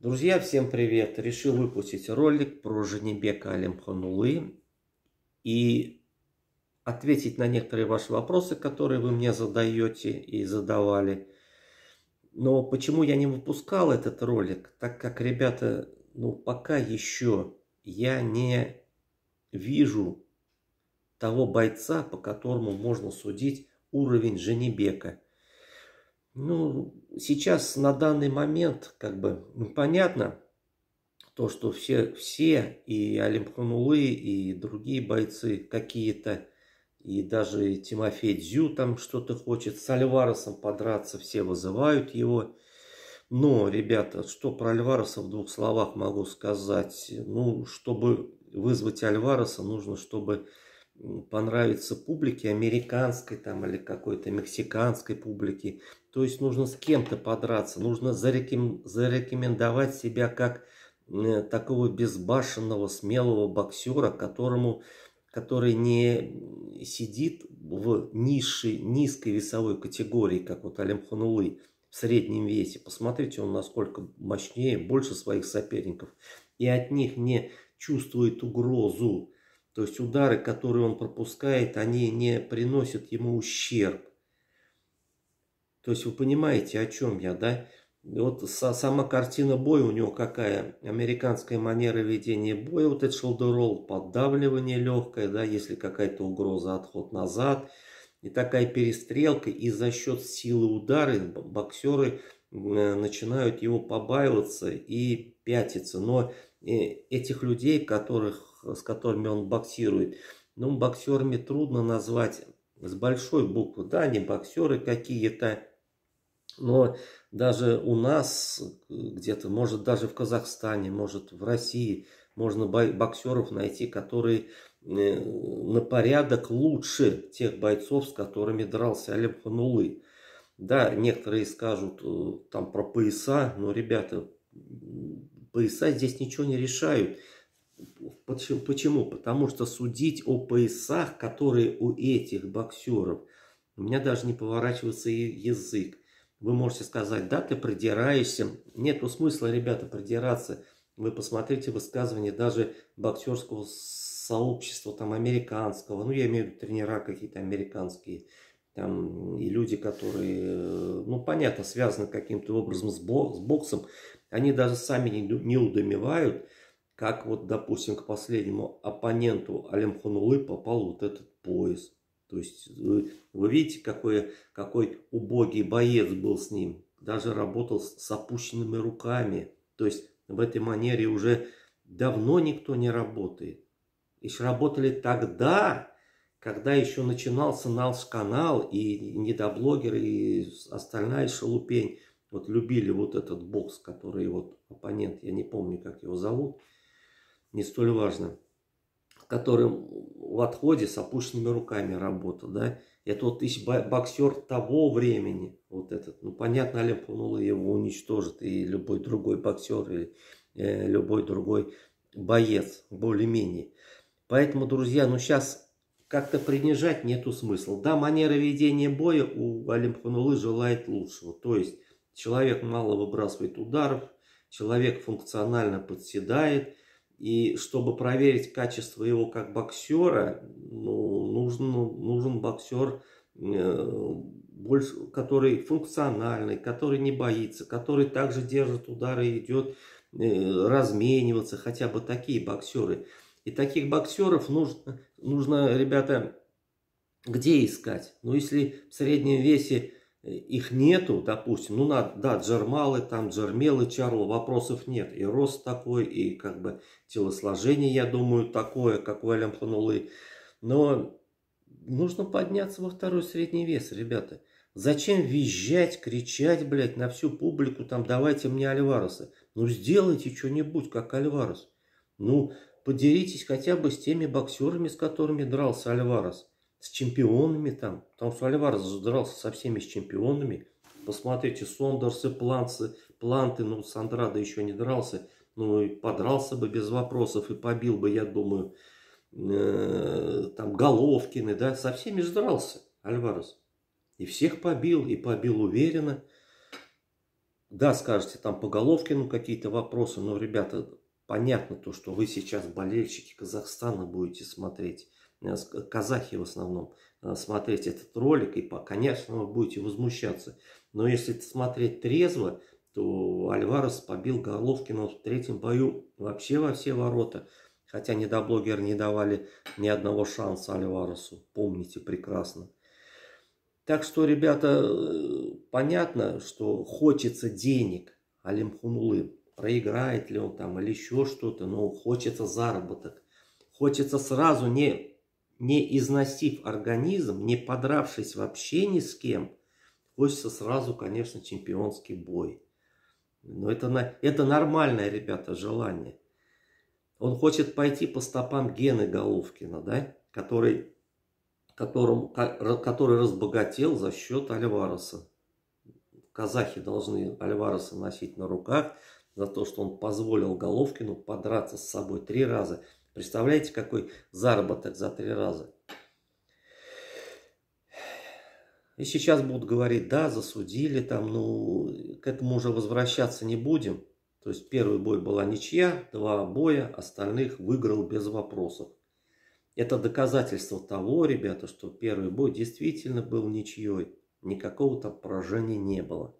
Друзья, всем привет! Решил выпустить ролик про Женебека Алимханулы и ответить на некоторые ваши вопросы, которые вы мне задаете и задавали. Но почему я не выпускал этот ролик? Так как, ребята, ну пока еще я не вижу того бойца, по которому можно судить уровень Женебека – ну, сейчас на данный момент, как бы, понятно, то, что все, все и Алимханулы, и другие бойцы какие-то, и даже Тимофей Дзю там что-то хочет, с Альваресом подраться, все вызывают его. Но, ребята, что про Альвареса в двух словах могу сказать? Ну, чтобы вызвать Альвареса, нужно, чтобы понравится публике американской там или какой-то мексиканской публике. То есть нужно с кем-то подраться, нужно зареком... зарекомендовать себя как такого безбашенного, смелого боксера, которому, который не сидит в низшей, низкой весовой категории, как вот Алим в среднем весе. Посмотрите, он насколько мощнее, больше своих соперников. И от них не чувствует угрозу. То есть удары, которые он пропускает, они не приносят ему ущерб. То есть вы понимаете, о чем я, да? Вот сама картина боя у него какая? Американская манера ведения боя, вот этот шелдерол, поддавливание легкое, да, если какая-то угроза, отход назад. И такая перестрелка, и за счет силы удары боксеры э, начинают его побаиваться и пятиться. Но э, этих людей, которых с которыми он боксирует, ну, боксерами трудно назвать с большой буквы. Да, они боксеры какие-то, но даже у нас, э, где-то, может, даже в Казахстане, может, в России, можно боксеров найти, которые э, на порядок лучше тех бойцов, с которыми дрался Алим Ханулы. Да, некоторые скажут э, там про пояса, но, ребята, пояса здесь ничего не решают. Почему? Потому что судить о поясах, которые у этих боксеров, у меня даже не поворачивается язык. Вы можете сказать, да, ты придираешься. Нет, смысла, ребята, придираться. Вы посмотрите высказывания даже боксерского сообщества, там, американского. Ну, я имею в виду тренера какие-то американские. Там, и люди, которые, э, ну, понятно, связаны каким-то образом с, бо с боксом. Они даже сами не, не удумевают, как вот, допустим, к последнему оппоненту Алимхунулы попал вот этот пояс. То есть вы, вы видите, какой, какой убогий боец был с ним. Даже работал с, с опущенными руками. То есть в этой манере уже давно никто не работает. Еще работали тогда, когда еще начинался наш канал, и недоблогеры, и остальная шелупень вот любили вот этот бокс, который вот оппонент, я не помню, как его зовут, не столь важно, которым в отходе с опущенными руками работа, да, это вот тысяч боксер того времени, вот этот, ну понятно, Олимпунула его уничтожит, и любой другой боксер, или э, любой другой боец, более-менее. Поэтому, друзья, ну сейчас как-то принижать нету смысла. Да, манера ведения боя у Олимпунулы желает лучшего. То есть человек мало выбрасывает ударов, человек функционально подседает – и чтобы проверить качество его как боксера, ну, нужен, нужен боксер, э, больше, который функциональный, который не боится, который также держит удары и идет э, размениваться, хотя бы такие боксеры. И таких боксеров нужно, нужно ребята, где искать? Ну, если в среднем весе их нету, допустим, ну, надо, да, джермалы, там, джермелы, чарл, вопросов нет. И рост такой, и как бы телосложение, я думаю, такое, как у Алямханулы. Но нужно подняться во второй средний вес, ребята. Зачем визжать, кричать, блядь, на всю публику, там, давайте мне Альвареса. Ну, сделайте что-нибудь, как Альварес. Ну, подеритесь хотя бы с теми боксерами, с которыми дрался Альварес с чемпионами там. Там что Альварес задрался со всеми с чемпионами. Посмотрите, Сондерсы, Планцы, Планты, ну, с Андрадо еще не дрался. Ну, и подрался бы без вопросов и побил бы, я думаю, э, там Головкины, да, со всеми сдрался Альварес. И всех побил, и побил уверенно. Да, скажете, там по Головкину какие-то вопросы, но, ребята, понятно то, что вы сейчас болельщики Казахстана будете смотреть. Э, э, казахи в основном, э, смотреть этот ролик, и, конечно, вы будете возмущаться. Но если смотреть трезво, то Альварес побил Головкина в третьем бою вообще во все ворота. Хотя недоблогеры не давали ни одного шанса Альваресу. Помните прекрасно. Так что, ребята, понятно, что хочется денег алимхунулы Проиграет ли он там или еще что-то, но хочется заработок. Хочется сразу не не износив организм, не подравшись вообще ни с кем, хочется сразу, конечно, чемпионский бой. Но это, это нормальное, ребята, желание. Он хочет пойти по стопам Гены Головкина, да, который, которым, который разбогател за счет Альвареса. Казахи должны Альвареса носить на руках за то, что он позволил Головкину подраться с собой три раза – Представляете, какой заработок за три раза? И сейчас будут говорить, да, засудили там, ну, к этому уже возвращаться не будем. То есть первый бой была ничья, два боя, остальных выиграл без вопросов. Это доказательство того, ребята, что первый бой действительно был ничьей. Никакого там поражения не было.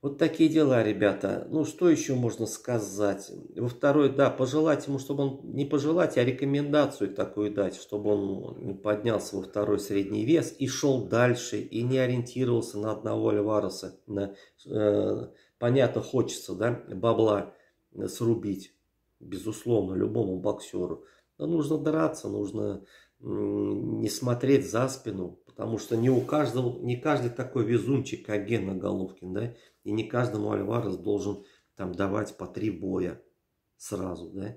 Вот такие дела, ребята. Ну, что еще можно сказать? Во второй, да, пожелать ему, чтобы он, не пожелать, а рекомендацию такую дать, чтобы он поднялся во второй средний вес и шел дальше, и не ориентировался на одного Альвареса. На, э, понятно, хочется, да, бабла срубить, безусловно, любому боксеру. Но нужно драться, нужно не смотреть за спину, Потому что не у каждого, не каждый такой везунчик, как Гена Головкин, да, и не каждому Альварес должен там давать по три боя сразу, да.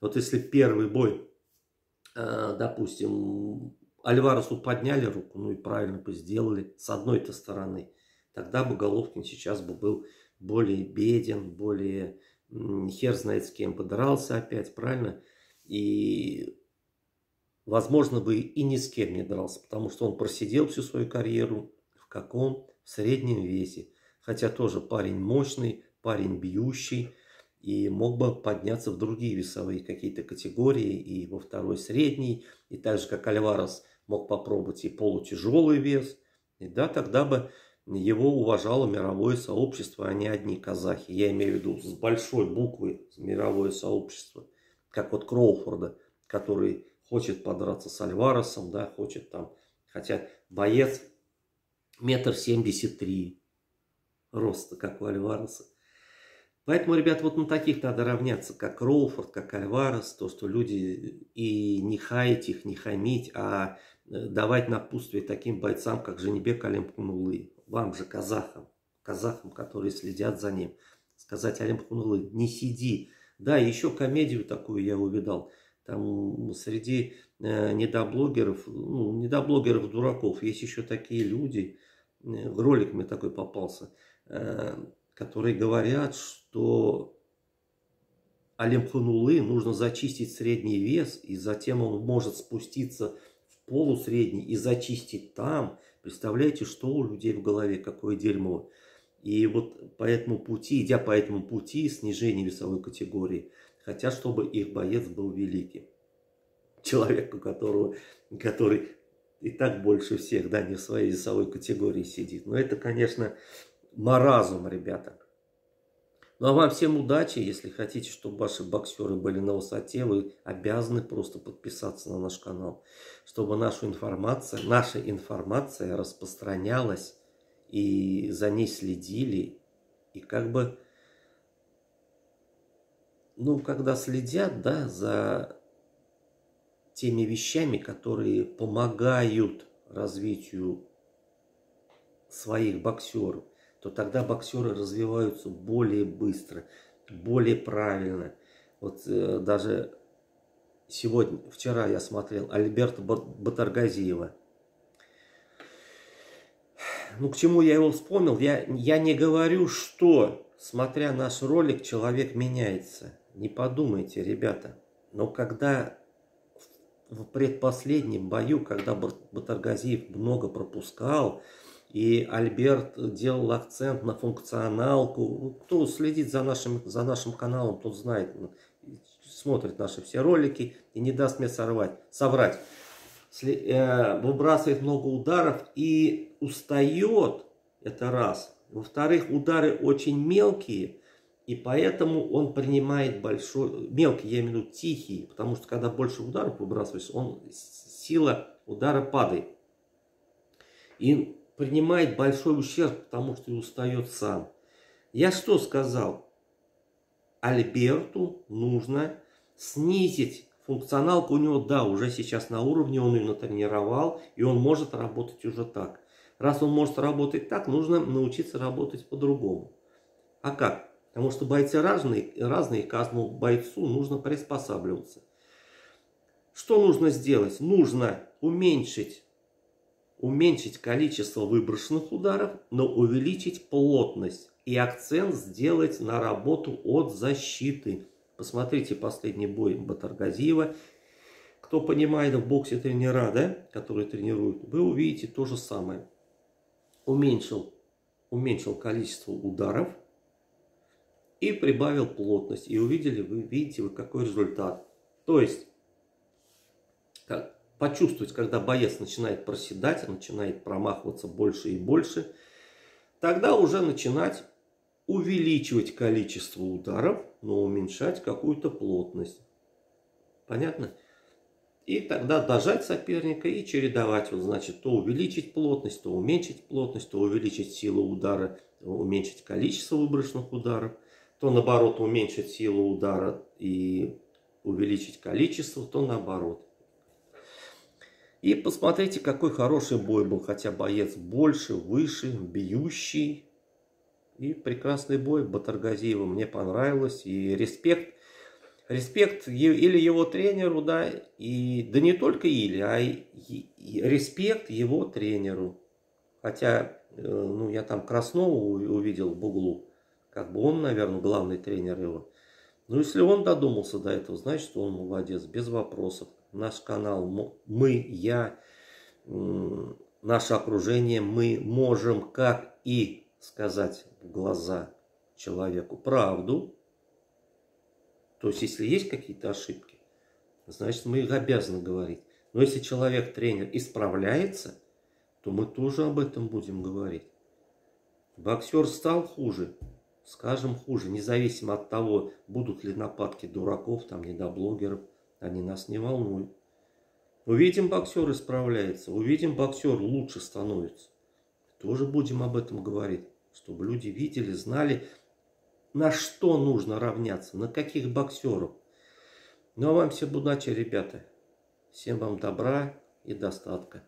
Вот если первый бой, э, допустим, Альваресу подняли руку, ну и правильно бы сделали с одной-то стороны, тогда бы Головкин сейчас бы был более беден, более хер знает с кем подрался опять, правильно? И возможно бы и ни с кем не дрался, потому что он просидел всю свою карьеру в каком? В среднем весе. Хотя тоже парень мощный, парень бьющий и мог бы подняться в другие весовые какие-то категории и во второй средний, и так же, как Альварес мог попробовать и полутяжелый вес, и да, тогда бы его уважало мировое сообщество, а не одни казахи. Я имею в виду с большой буквы мировое сообщество, как вот Кроуфорда, который хочет подраться с Альваресом, да, хочет там, хотя боец метр семьдесят три роста, как у Альвареса. Поэтому, ребят, вот на таких надо равняться, как Роуфорд, как Альварес, то, что люди и не хаять их, не хамить, а э, давать напутствие таким бойцам, как Женебек Алимхунулы, вам же, казахам, казахам, которые следят за ним, сказать Алимхунулы, не сиди. Да, еще комедию такую я увидал – там среди э, недоблогеров, ну, недоблогеров-дураков, есть еще такие люди, э, В ролик мне такой попался, э, которые говорят, что Алимханулы нужно зачистить средний вес, и затем он может спуститься в полусредний и зачистить там. Представляете, что у людей в голове, какое дерьмо. И вот по этому пути, идя по этому пути снижения весовой категории – хотят, чтобы их боец был великим. человеку которого, который и так больше всех, да, не в своей весовой категории сидит. Но это, конечно, маразм, ребята. Ну а вам всем удачи, если хотите, чтобы ваши боксеры были на высоте, вы обязаны просто подписаться на наш канал, чтобы наша информация, наша информация распространялась и за ней следили, и как бы ну, когда следят, да, за теми вещами, которые помогают развитию своих боксеров, то тогда боксеры развиваются более быстро, более правильно. Вот э, даже сегодня, вчера я смотрел Альберта Батаргазиева. Ну, к чему я его вспомнил? Я, я не говорю, что, смотря наш ролик, человек меняется – не подумайте, ребята, но когда в предпоследнем бою, когда Батаргазиев много пропускал, и Альберт делал акцент на функционалку. Ну, кто следит за нашим, за нашим каналом, тот знает, ну, смотрит наши все ролики и не даст мне сорвать, соврать. Э, выбрасывает много ударов и устает, это раз. Во-вторых, удары очень мелкие – и поэтому он принимает большой, мелкий, я имею в виду тихий, потому что когда больше ударов выбрасываешь, он, сила удара падает. И принимает большой ущерб, потому что и устает сам. Я что сказал? Альберту нужно снизить функционалку у него, да, уже сейчас на уровне, он ее натренировал, и он может работать уже так. Раз он может работать так, нужно научиться работать по-другому. А как? Потому что бойцы разные, разные, каждому ну, бойцу нужно приспосабливаться. Что нужно сделать? Нужно уменьшить, уменьшить количество выброшенных ударов, но увеличить плотность и акцент сделать на работу от защиты. Посмотрите последний бой Батаргазиева. Кто понимает в боксе тренера, да, который тренирует, вы увидите то же самое. Уменьшил, уменьшил количество ударов – и прибавил плотность. И увидели, вы видите, вы какой результат. То есть, как, почувствовать, когда боец начинает проседать, начинает промахиваться больше и больше, тогда уже начинать увеличивать количество ударов, но уменьшать какую-то плотность. Понятно? И тогда дожать соперника и чередовать. Вот значит, то увеличить плотность, то уменьшить плотность, то увеличить силу удара, уменьшить количество выброшенных ударов то наоборот уменьшить силу удара и увеличить количество, то наоборот. И посмотрите, какой хороший бой был, хотя боец больше, выше, бьющий. И прекрасный бой Батаргазиева мне понравилось. И респект, респект или его тренеру, да, и да не только или, а и, и респект его тренеру. Хотя, э, ну, я там Краснову увидел в углу. Как бы он, наверное, главный тренер его. Ну, если он додумался до этого, значит, он молодец, без вопросов. Наш канал «Мы», «Я», наше окружение мы можем как и сказать в глаза человеку правду. То есть, если есть какие-то ошибки, значит, мы их обязаны говорить. Но если человек-тренер исправляется, то мы тоже об этом будем говорить. Боксер стал хуже, скажем хуже, независимо от того, будут ли нападки дураков, там, недоблогеров, они нас не волнуют. Увидим, боксер исправляется, увидим, боксер лучше становится. Тоже будем об этом говорить, чтобы люди видели, знали, на что нужно равняться, на каких боксеров. Ну а вам всем удачи, ребята. Всем вам добра и достатка.